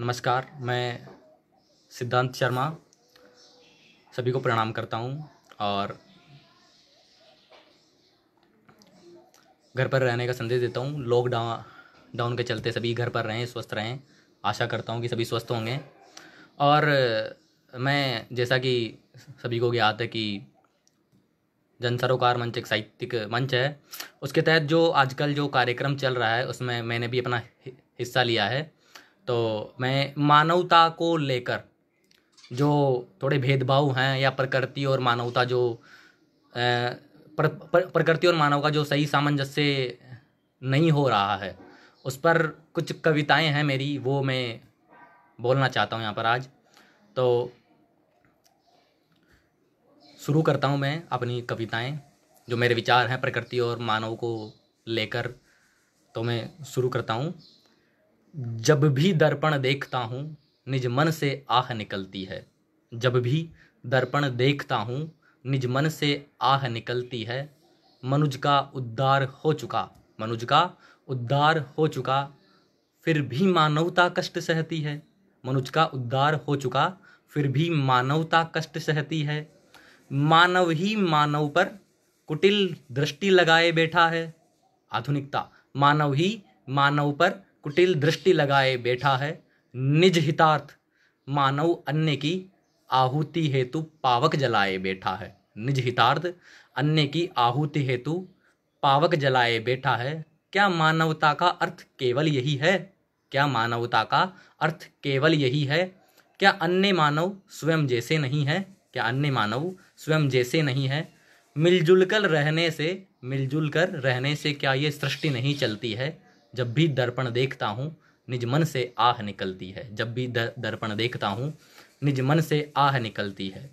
नमस्कार मैं सिद्धांत शर्मा सभी को प्रणाम करता हूँ और घर पर रहने का संदेश देता हूँ लॉकडाउन डाउन के चलते सभी घर पर रहें स्वस्थ रहें आशा करता हूँ कि सभी स्वस्थ होंगे और मैं जैसा कि सभी को ज्ञात है कि जन सरोकार मंच एक साहित्यिक मंच है उसके तहत जो आजकल जो कार्यक्रम चल रहा है उसमें मैंने भी अपना हिस्सा लिया है तो मैं मानवता को लेकर जो थोड़े भेदभाव हैं या प्रकृति और मानवता जो प्र, प्र, प्रकृति और मानव का जो सही सामंजस्य नहीं हो रहा है उस पर कुछ कविताएं हैं मेरी वो मैं बोलना चाहता हूँ यहाँ पर आज तो शुरू करता हूँ मैं अपनी कविताएं जो मेरे विचार हैं प्रकृति और मानव को लेकर तो मैं शुरू करता हूँ जब भी दर्पण देखता हूँ निज मन से आह निकलती है जब भी दर्पण देखता हूँ निज मन से आह निकलती है मनुज का उद्धार हो चुका मनुज का उद्धार हो चुका फिर भी मानवता कष्ट सहती है मनुज का उद्धार हो चुका फिर भी मानवता कष्ट सहती है मानव ही मानव पर कुटिल दृष्टि लगाए बैठा है आधुनिकता मानव ही मानव पर कुटिल दृष्टि लगाए बैठा है निज हितार्थ मानव अन्य की आहुति हेतु पावक जलाए बैठा है निज हितार्थ अन्य की आहुति हेतु पावक जलाए बैठा है क्या मानवता का अर्थ केवल यही है क्या मानवता का अर्थ केवल यही है क्या अन्य मानव स्वयं जैसे नहीं है क्या अन्य मानव स्वयं जैसे नहीं है मिलजुल कर रहने से मिलजुल कर रहने से क्या ये सृष्टि नहीं चलती है जब भी दर्पण देखता हूँ निज मन से आह निकलती है जब भी दर्पण देखता हूँ निज मन से आह निकलती है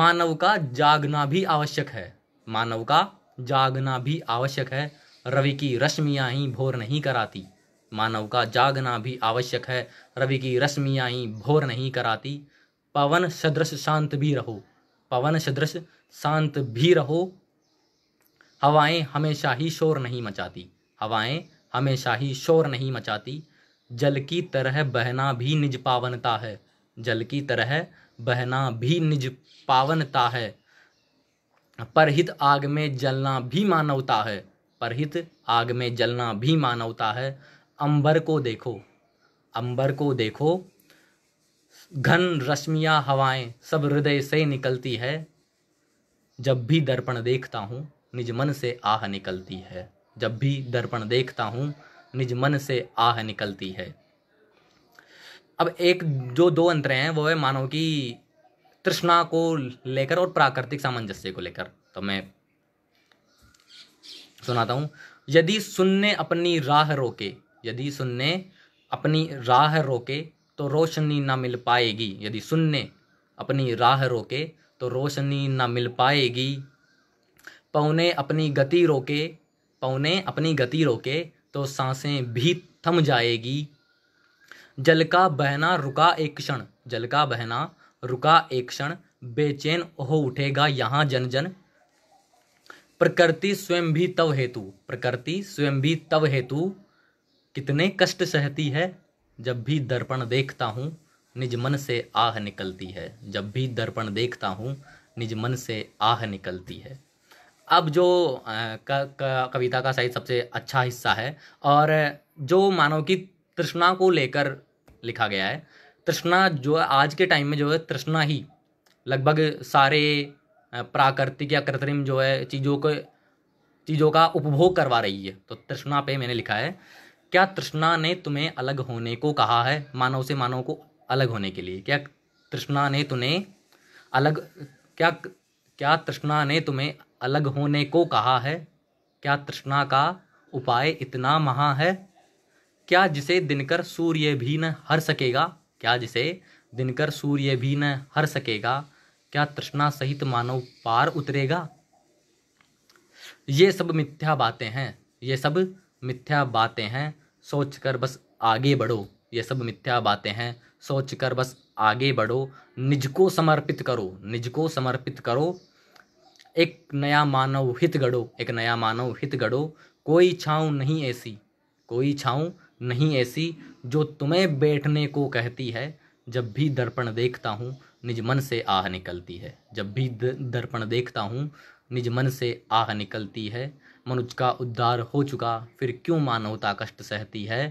मानव का जागना भी आवश्यक है मानव का जागना भी आवश्यक है रवि की रश्मियाँ ही भोर नहीं कराती मानव का जागना भी आवश्यक है रवि की रश्मियाँ ही भोर नहीं कराती पवन सदृश शांत भी रहो पवन सदृश शांत भी रहो हवाएं हमेशा ही शोर नहीं मचाती हवाएं हमेशा ही शोर नहीं मचाती जल की तरह बहना भी निज पावनता है जल की तरह बहना भी निज पावनता है परहित आग में जलना भी मानवता है परहित आग में जलना भी मानवता है अंबर को देखो अंबर को देखो घन रश्मिया हवाएं सब हृदय से निकलती है जब भी दर्पण देखता हूँ निज मन से आह निकलती है जब भी दर्पण देखता हूँ निज मन से आह निकलती है अब एक जो दो अंतर हैं वो है मानव की तृष्णा को लेकर और प्राकृतिक सामंजस्य को लेकर तो मैं सुनाता हूँ यदि सुनने अपनी राह रोके यदि सुनने अपनी राह रोके तो रोशनी ना मिल पाएगी यदि सुनने अपनी राह रोके तो रोशनी ना मिल पाएगी पौने अपनी गति रोके पौने अपनी गति रोके तो सांसें भी थम जाएगी जल का बहना रुका एक क्षण जल का बहना रुका एक क्षण बेचैन हो उठेगा यहाँ जन जन प्रकृति स्वयं भी तव हेतु प्रकृति स्वयं भी तव हेतु कितने कष्ट सहती है जब भी दर्पण देखता हूँ निज मन से आह निकलती है जब भी दर्पण देखता हूँ निज मन से आह निकलती है अब जो कविता का शायद सबसे अच्छा हिस्सा है और जो मानव की तृष्णा को लेकर लिखा गया है तृष्णा जो आज के टाइम में जो है तृष्णा ही लगभग सारे प्राकृतिक या कृत्रिम जो है चीज़ों को चीज़ों का उपभोग करवा रही है तो तृष्णा पे मैंने लिखा है क्या तृष्णा ने तुम्हें अलग होने को कहा है मानव से मानव को अलग होने के लिए क्या तृष्णा ने तुम्हें अलग क्या क्या तृष्णा ने तुम्हें अलग होने को कहा है क्या तृष्णा का उपाय इतना महा है क्या जिसे दिनकर सूर्य भी न हर सकेगा क्या जिसे दिनकर सूर्य भी न हर सकेगा क्या तृष्णा सहित मानव पार उतरेगा ये सब मिथ्या बातें हैं ये सब मिथ्या बातें हैं सोच कर बस आगे बढ़ो ये सब मिथ्या बातें हैं सोच कर बस आगे बढ़ो निज को समर्पित करो निज को समर्पित करो एक नया मानव हित गढ़ो एक नया मानव हित गढ़ो कोई छाँव नहीं ऐसी कोई छाँव नहीं ऐसी जो तुम्हें बैठने को कहती है जब भी दर्पण देखता हूँ निज मन से आह निकलती है जब भी दर्पण देखता हूँ निज मन से आह निकलती है मनुज का उद्धार हो चुका फिर क्यों मानवता कष्ट सहती है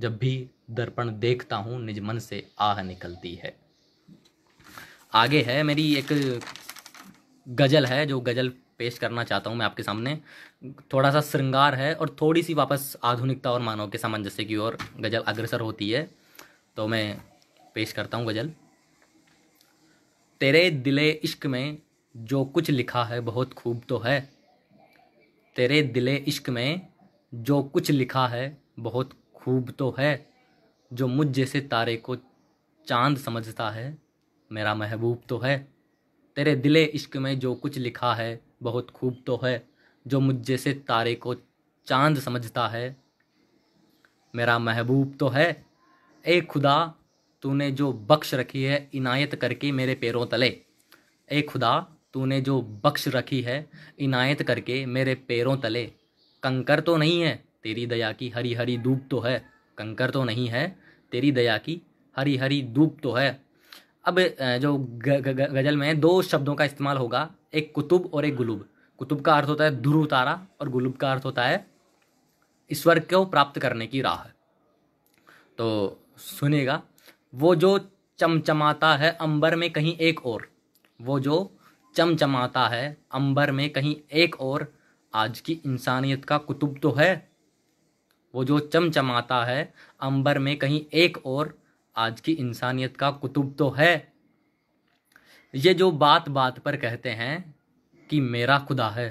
जब भी दर्पण देखता हूँ निज मन से आह निकलती है आगे है मेरी एक गज़ल है जो गज़ल पेश करना चाहता हूँ मैं आपके सामने थोड़ा सा श्रृंगार है और थोड़ी सी वापस आधुनिकता और मानव के सामंजस्य की ओर गज़ल अग्रसर होती है तो मैं पेश करता हूँ गज़ल तेरे दिले इश्क में जो कुछ लिखा है बहुत खूब तो है तेरे दिले इश्क में जो कुछ लिखा है बहुत खूब तो है जो मुझ जैसे तारे को चांद समझता है मेरा महबूब तो है तेरे दिले इश्क में जो कुछ लिखा है बहुत खूब तो है जो मुझ जैसे तारे को चांद समझता है मेरा महबूब तो है ए खुदा तूने जो बख्श रखी है इनायत करके मेरे पैरों तले ए खुदा तूने जो बख्श रखी है इनायत करके मेरे पैरों तले कंकर तो नहीं है तेरी दया की हरी हरी धूप तो है कंकर तो नहीं है तेरी दया की हरी हरी धूप तो है अब जो ग, ग, ग, गज़ल में दो शब्दों का इस्तेमाल होगा एक कुतुब और एक गुलूब कुतुब का अर्थ होता है ध्रुव तारा और गुलूब का अर्थ होता है ईश्वर को प्राप्त करने की राह तो सुनेगा वो जो चमचमाता है अंबर में कहीं एक और वो जो चमचमाता है अंबर में कहीं एक और आज की इंसानियत का कुतुब तो है वो जो चमचमाता है अंबर में कहीं एक और आज की इंसानियत का कुतुब तो है ये जो बात बात पर कहते हैं कि मेरा खुदा है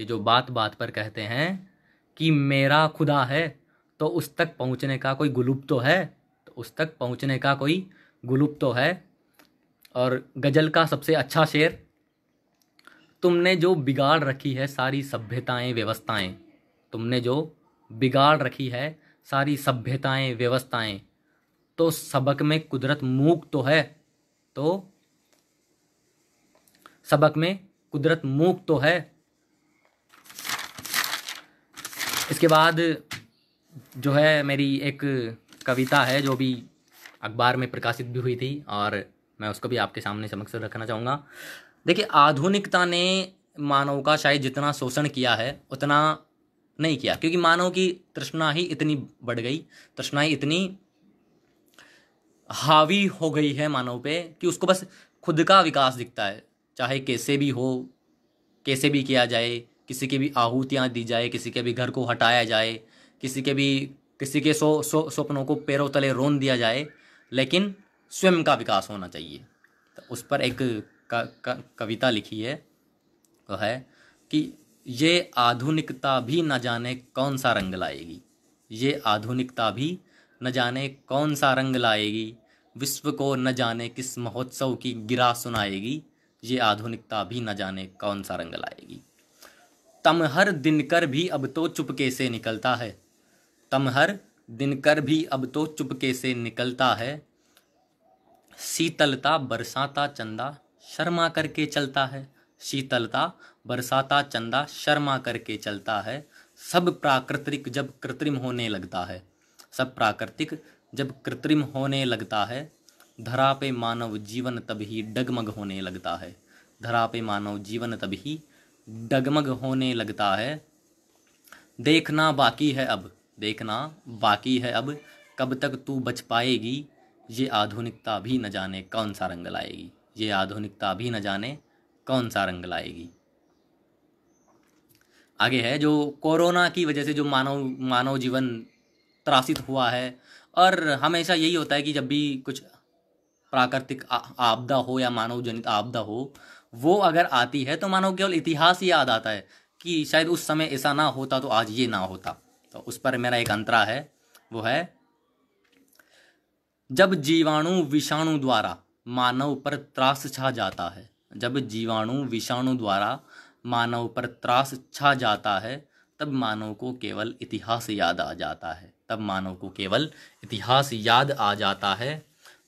ये जो बात बात पर कहते हैं कि मेरा खुदा है तो उस तक पहुंचने का कोई गुलूप तो है तो उस तक पहुंचने का कोई गुलूप तो है और गज़ल का सबसे अच्छा शेर तुमने जो बिगाड़ रखी है सारी सभ्यताएं व्यवस्थाएं तुमने जो बिगाड़ रखी है सारी सभ्यताएं व्यवस्थाएं तो सबक में कुदरत मूक तो है तो सबक में कुदरत मूक तो है इसके बाद जो है मेरी एक कविता है जो भी अखबार में प्रकाशित भी हुई थी और मैं उसको भी आपके सामने समक्ष रखना चाहूँगा देखिए आधुनिकता ने मानव का शायद जितना शोषण किया है उतना नहीं किया क्योंकि मानव की तृष्णा ही इतनी बढ़ गई तृष्णा ही इतनी हावी हो गई है मानव पे कि उसको बस खुद का विकास दिखता है चाहे कैसे भी हो कैसे भी किया जाए किसी की भी आहूतियाँ दी जाए किसी के भी घर को हटाया जाए किसी के भी किसी के सो सो सपनों को पैरों तले रोन दिया जाए लेकिन स्वयं का विकास होना चाहिए तो उस पर एक का, कविता लिखी है वह है कि ये आधुनिकता भी न जाने कौन सा रंग लाएगी ये आधुनिकता भी न जाने कौन सा रंग लाएगी विश्व को न जाने किस महोत्सव की गिरा सुनाएगी ये आधुनिकता भी न जाने कौन सा रंग लाएगी तम हर दिन कर भी अब तो चुपके से निकलता है तम हर दिन कर भी अब तो चुपके से निकलता है शीतलता बरसाता चंदा शर्मा करके चलता है शीतलता बरसाता चंदा शर्मा करके चलता है सब प्राकृतिक जब कृत्रिम होने लगता है सब प्राकृतिक जब कृत्रिम होने लगता है धरा पे मानव जीवन तभी डगमग होने लगता है धरा पे मानव जीवन तभी डगमग होने लगता है देखना बाकी है अब देखना बाकी है अब कब तक तू बच पाएगी ये आधुनिकता भी न जाने कौन सा रंग लाएगी ये आधुनिकता भी न जाने कौन सा रंग लाएगी आगे है जो कोरोना की वजह से जो मानव मानव जीवन त्रासित हुआ है और हमेशा यही होता है कि जब भी कुछ प्राकृतिक आपदा हो या मानव जनित आपदा हो वो अगर आती है तो मानव केवल इतिहास ही याद आता है कि शायद उस समय ऐसा ना होता तो आज ये ना होता तो उस पर मेरा एक अंतरा है वो है जब जीवाणु विषाणु द्वारा मानव पर त्रास छा जाता है जब जीवाणु विषाणु द्वारा मानव पर त्रास छा जाता है तब मानव को केवल इतिहास याद आ जाता है तब मानव को केवल इतिहास याद आ जाता है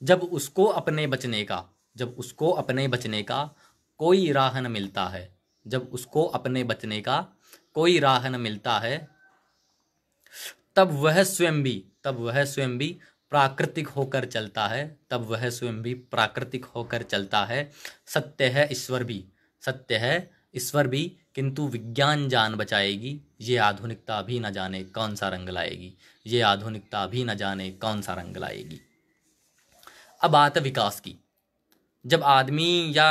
जब उसको अपने बचने का जब उसको अपने बचने का कोई राह न मिलता है जब उसको अपने बचने का कोई राह न मिलता है तब वह स्वयं भी तब वह स्वयं भी प्राकृतिक होकर चलता है तब वह स्वयं भी प्राकृतिक होकर चलता है सत्य है ईश्वर भी सत्य है ईश्वर भी किंतु विज्ञान जान बचाएगी ये आधुनिकता भी न जाने कौन सा रंग लाएगी ये आधुनिकता भी न जाने कौन सा रंग लाएगी अब आत विकास की जब आदमी या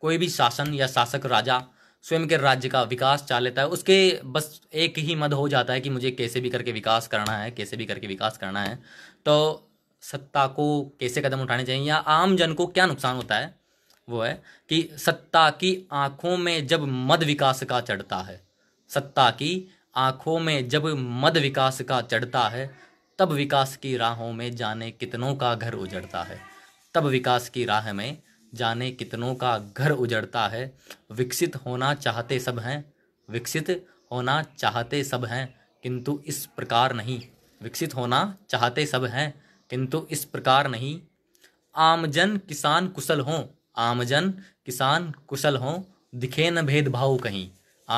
कोई भी शासन या शासक राजा स्वयं के राज्य का विकास चाह लेता है उसके बस एक ही मद हो जाता है कि मुझे कैसे भी करके विकास करना है कैसे भी करके विकास करना है तो सत्ता को कैसे कदम उठाने चाहिए या आम जन को क्या नुकसान होता है वो है कि सत्ता की आंखों में जब मद विकास का चढ़ता है सत्ता की आंखों में जब मद विकास का चढ़ता है तब विकास की राहों में जाने कितनों का घर उजड़ता है तब विकास की राह में जाने कितनों का घर उजड़ता है विकसित होना चाहते सब हैं विकसित होना चाहते सब हैं किंतु इस प्रकार नहीं विकसित होना चाहते सब हैं किंतु इस प्रकार नहीं आमजन किसान कुशल हों आमजन किसान कुशल हों दिखे न भेदभाव कहीं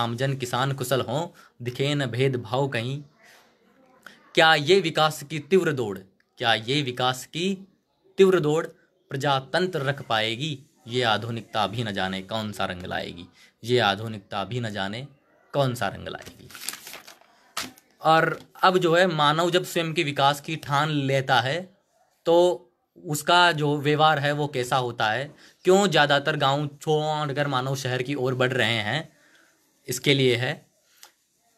आमजन किसान कुशल हों दिखे न भेदभाव कहीं क्या ये विकास की तीव्र दौड़ क्या ये विकास की तीव्र दौड़ प्रजातंत्र रख पाएगी ये आधुनिकता भी न जाने कौन सा रंग लाएगी ये आधुनिकता भी न जाने कौन सा रंग लाएगी और अब जो है मानव जब स्वयं के विकास की ठान लेता है तो उसका जो व्यवहार है वो कैसा होता है क्यों ज़्यादातर गांव छोड़ कर मानव शहर की ओर बढ़ रहे हैं इसके लिए है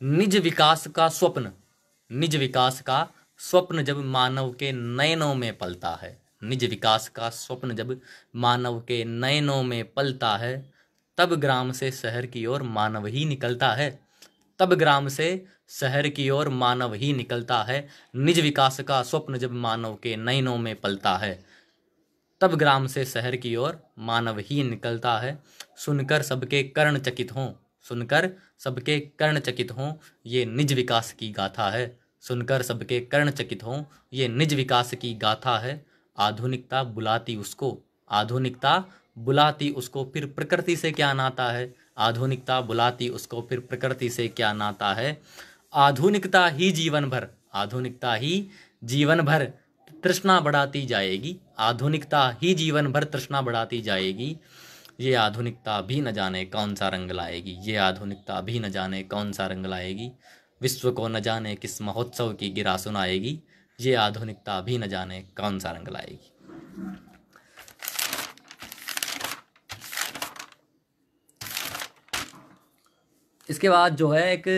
निज विकास का स्वप्न निज विकास का स्वप्न जब मानव के नयनों में पलता है निज विकास का स्वप्न जब मानव के नयनों में पलता है तब ग्राम से शहर की ओर मानव ही निकलता है तब ग्राम से शहर की ओर मानव ही निकलता है निज विकास का स्वप्न जब मानव के नयनों में पलता है तब ग्राम से शहर की ओर मानव ही निकलता है सुनकर सबके कर्ण चकित हों सुनकर सबके कर्ण चकित हों ये निज विकास की गाथा है सुनकर सबके कर्ण चकित हों ये निज विकास की गाथा है आधुनिकता बुलाती उसको आधुनिकता बुलाती उसको फिर प्रकृति से क्या नाता है आधुनिकता बुलाती उसको फिर प्रकृति से क्या नाता है आधुनिकता ही जीवन भर आधुनिकता ही जीवन भर तृष्णा बढ़ाती जाएगी आधुनिकता ही जीवन भर तृष्णा बढ़ाती जाएगी ये आधुनिकता भी न जाने कौन सा रंग लाएगी ये आधुनिकता भी न जाने कौन सा रंग लाएगी विश्व को न जाने किस महोत्सव की गिरा सुनाएगी ये आधुनिकता भी न जाने कौन सा रंग लाएगी इसके बाद जो है एक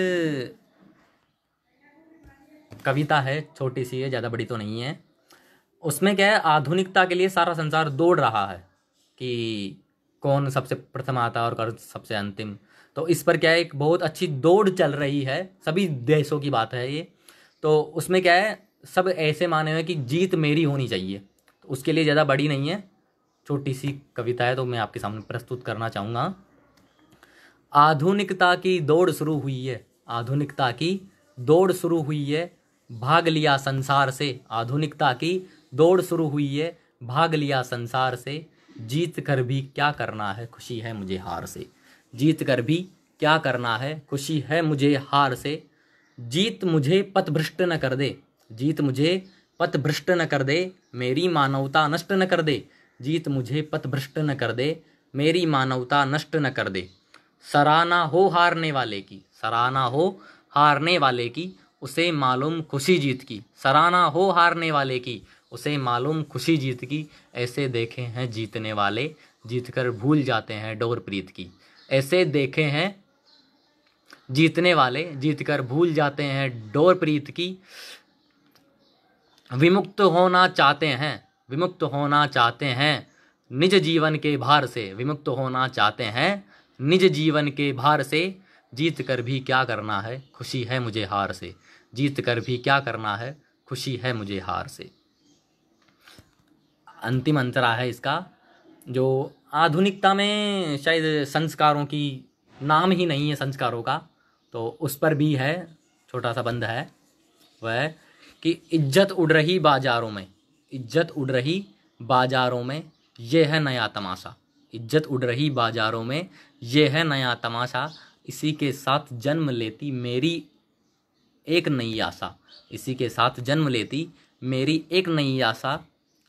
कविता है छोटी सी है ज़्यादा बड़ी तो नहीं है उसमें क्या है आधुनिकता के लिए सारा संसार दौड़ रहा है कि कौन सबसे प्रथम आता और कौन सबसे अंतिम तो इस पर क्या है एक बहुत अच्छी दौड़ चल रही है सभी देशों की बात है ये तो उसमें क्या है सब ऐसे माने हुए कि जीत मेरी होनी चाहिए तो उसके लिए ज़्यादा बड़ी नहीं है छोटी सी कविता है तो मैं आपके सामने प्रस्तुत करना चाहूँगा आधुनिकता की दौड़ शुरू हुई है आधुनिकता की दौड़ शुरू हुई है भाग लिया संसार से आधुनिकता की दौड़ शुरू हुई है भाग लिया संसार से जीत कर भी क्या करना है खुशी है मुझे हार से जीत कर भी क्या करना है खुशी है मुझे हार से जीत मुझे पथभ्रष्ट न कर दे जीत मुझे पथभ्रष्ट न कर दे मेरी मानवता नष्ट न कर दे जीत मुझे पथभ्रष्ट न कर दे मेरी मानवता नष्ट न कर दे सराहना हो हारने वाले की सराहना हो हारने वाले की उसे मालूम खुशी जीत की सराहना हो हारने वाले की उसे मालूम खुशी जीत की ऐसे देखे हैं जीतने वाले जीत कर भूल जाते हैं डोर प्रीत की ऐसे देखे हैं जीतने वाले जीत कर भूल जाते हैं डोर प्रीत की विमुक्त होना चाहते हैं विमुक्त होना चाहते हैं निज जीवन के भार से विमुक्त होना चाहते हैं निज जीवन के भार से जीत कर भी क्या करना है खुशी है मुझे हार से जीत कर भी क्या करना है खुशी है मुझे हार से अंतिम अंतरा है इसका जो आधुनिकता में शायद संस्कारों की नाम ही नहीं है संस्कारों का तो उस पर भी है छोटा सा बंद है वह कि इज्जत उड़ रही बाजारों में इज्जत उड़ रही बाजारों में यह है नया तमाशा इज्जत उड़ रही बाजारों में यह है नया तमाशा इसी के साथ जन्म लेती मेरी एक नई आशा इसी के साथ जन्म लेती मेरी एक नई आशा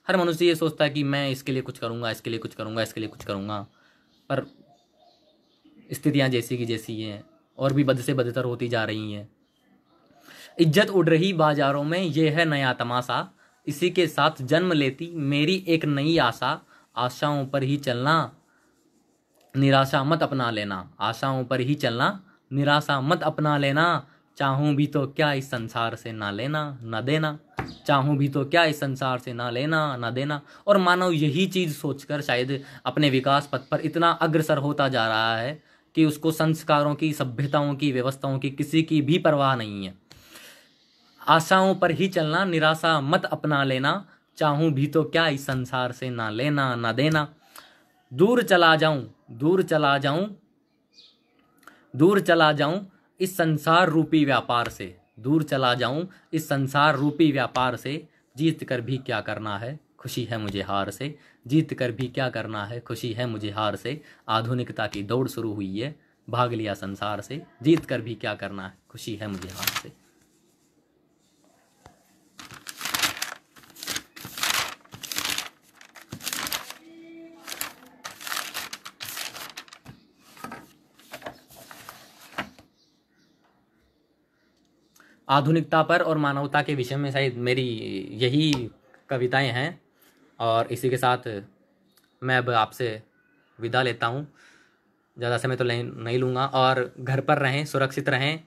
हर मनुष्य ये सोचता है कि मैं इसके लिए कुछ करूँगा इसके लिए कुछ करूँगा इसके लिए कुछ करूँगा पर स्थितियाँ जैसी की जैसी हैं और भी बद से बदतर होती जा रही हैं इज्जत उड़ रही बाजारों में यह है नया तमाशा इसी के साथ जन्म लेती मेरी एक नई आशा आशाओं पर ही चलना निराशा मत अपना लेना आशाओं पर ही चलना निराशा मत अपना लेना चाहूँ भी तो क्या इस संसार से ना लेना ना देना चाहूँ भी तो क्या इस संसार से ना लेना ना देना और मानव यही चीज़ सोचकर शायद अपने विकास पथ पर इतना अग्रसर होता जा रहा है कि उसको संस्कारों की सभ्यताओं की व्यवस्थाओं की किसी की भी परवाह नहीं है आशाओं पर ही चलना निराशा मत अपना लेना चाहूँ भी तो क्या इस संसार से ना लेना ना देना दूर चला जाऊं दूर चला जाऊं दूर चला जाऊं इस संसार रूपी व्यापार से दूर चला जाऊं इस संसार रूपी व्यापार से जीत कर भी क्या करना है खुशी है मुझे हार से जीत कर भी क्या करना है खुशी है मुझे हार से आधुनिकता की दौड़ शुरू हुई है भाग लिया संसार से जीत कर भी क्या करना है खुशी है मुझे हार से आधुनिकता पर और मानवता के विषय में शायद मेरी यही कविताएं हैं और इसी के साथ मैं अब आपसे विदा लेता हूँ ज़्यादा समय तो नहीं नहीं लूँगा और घर पर रहें सुरक्षित रहें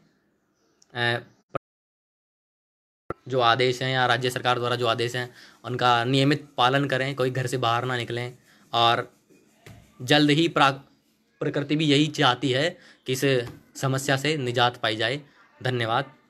जो आदेश हैं या राज्य सरकार द्वारा जो आदेश हैं उनका नियमित पालन करें कोई घर से बाहर ना निकलें और जल्द ही प्रा प्रकृति भी यही चाहती है कि इस समस्या से निजात पाई जाए धन्यवाद